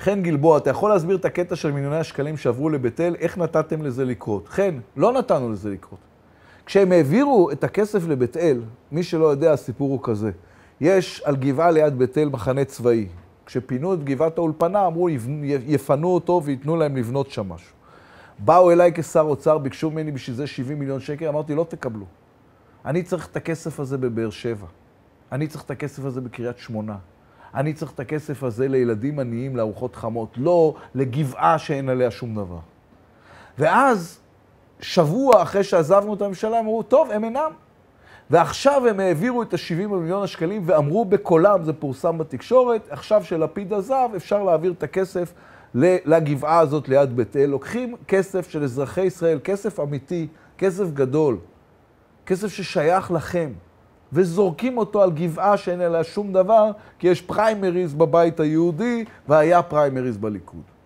חן גלבוע, אתה יכול להסביר את הקטע של מיליוני השקלים שעברו לבית אל, איך נתתם לזה לקרות? חן, לא נתנו לזה לקרות. כשהם העבירו את הכסף לבית אל, מי שלא יודע, הסיפור הוא כזה. יש על גבעה ליד בית אל מחנה צבאי. כשפינו את גבעת האולפנה, אמרו, יפנו אותו וייתנו להם לבנות שם משהו. באו אליי כשר אוצר, ביקשו ממני בשביל זה 70 מיליון שקל, אמרתי, לא תקבלו. אני צריך את הכסף הזה בבאר שבע. אני צריך את הכסף הזה בקריית שמונה. אני צריך את הכסף הזה לילדים עניים, לארוחות חמות, לא לגבעה שאין עליה שום דבר. ואז, שבוע אחרי שעזבנו את הממשלה, אמרו, טוב, הם אינם. ועכשיו הם העבירו את ה-70 מיליון השקלים ואמרו בקולם, זה פורסם בתקשורת, עכשיו שלפיד עזב, אפשר להעביר את הכסף לגבעה הזאת ליד בית אל. לוקחים כסף של אזרחי ישראל, כסף אמיתי, כסף גדול, כסף ששייך לכם. וזורקים אותו על גבעה שאין עליה שום דבר, כי יש פריימריז בבית היהודי, והיה פריימריז בליכוד.